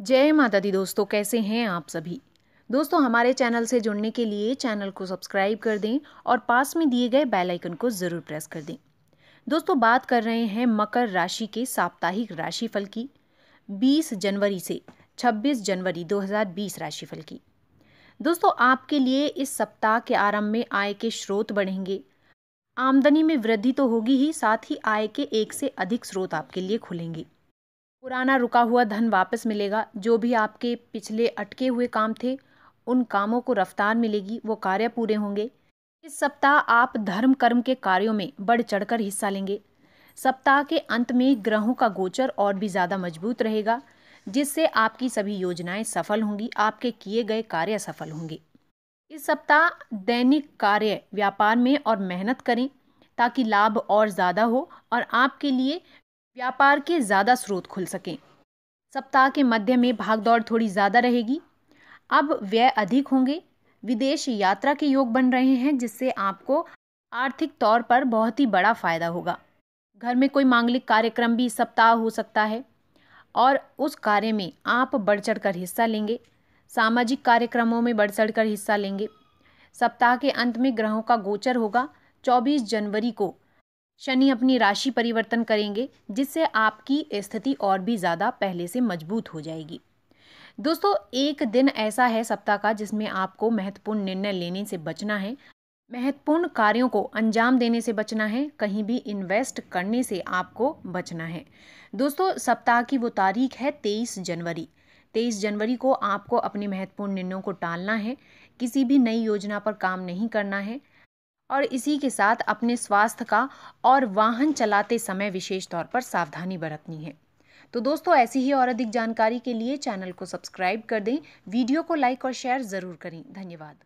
जय माता दी दोस्तों कैसे हैं आप सभी दोस्तों हमारे चैनल से जुड़ने के लिए चैनल को सब्सक्राइब कर दें और पास में दिए गए बेल आइकन को ज़रूर प्रेस कर दें दोस्तों बात कर रहे हैं मकर राशि के साप्ताहिक राशिफल की 20 जनवरी से 26 जनवरी 2020 राशिफल की दोस्तों आपके लिए इस सप्ताह के आरंभ में आय के स्रोत बढ़ेंगे आमदनी में वृद्धि तो होगी ही साथ ही आय के एक से अधिक स्रोत आपके लिए खुलेंगे पुराना रुका हुआ धन वापस मिलेगा जो भी आपके पिछले अटके हुए काम थे उन कामों को रफ्तार मिलेगी वो कार्य पूरे होंगे इस सप्ताह आप धर्म कर्म के कार्यों में बढ़ चढ़कर हिस्सा लेंगे सप्ताह के अंत में ग्रहों का गोचर और भी ज़्यादा मजबूत रहेगा जिससे आपकी सभी योजनाएं सफल होंगी आपके किए गए कार्य सफल होंगे इस सप्ताह दैनिक कार्य व्यापार में और मेहनत करें ताकि लाभ और ज़्यादा हो और आपके लिए व्यापार के ज़्यादा स्रोत खुल सकें सप्ताह के मध्य में भागदौड़ थोड़ी ज़्यादा रहेगी अब व्यय अधिक होंगे विदेश यात्रा के योग बन रहे हैं जिससे आपको आर्थिक तौर पर बहुत ही बड़ा फ़ायदा होगा घर में कोई मांगलिक कार्यक्रम भी सप्ताह हो सकता है और उस कार्य में आप बढ़ चढ़ कर हिस्सा लेंगे सामाजिक कार्यक्रमों में बढ़ चढ़ कर हिस्सा लेंगे सप्ताह के अंत में ग्रहों का गोचर होगा 24 जनवरी को शनि अपनी राशि परिवर्तन करेंगे जिससे आपकी स्थिति और भी ज़्यादा पहले से मजबूत हो जाएगी दोस्तों एक दिन ऐसा है सप्ताह का जिसमें आपको महत्वपूर्ण निर्णय लेने से बचना है महत्वपूर्ण कार्यों को अंजाम देने से बचना है कहीं भी इन्वेस्ट करने से आपको बचना है दोस्तों सप्ताह की वो तारीख है तेईस जनवरी तेईस जनवरी को आपको अपने महत्वपूर्ण निर्णयों को टालना है किसी भी नई योजना पर काम नहीं करना है और इसी के साथ अपने स्वास्थ्य का और वाहन चलाते समय विशेष तौर पर सावधानी बरतनी है तो दोस्तों ऐसी ही और अधिक जानकारी के लिए चैनल को सब्सक्राइब कर दें वीडियो को लाइक और शेयर ज़रूर करें धन्यवाद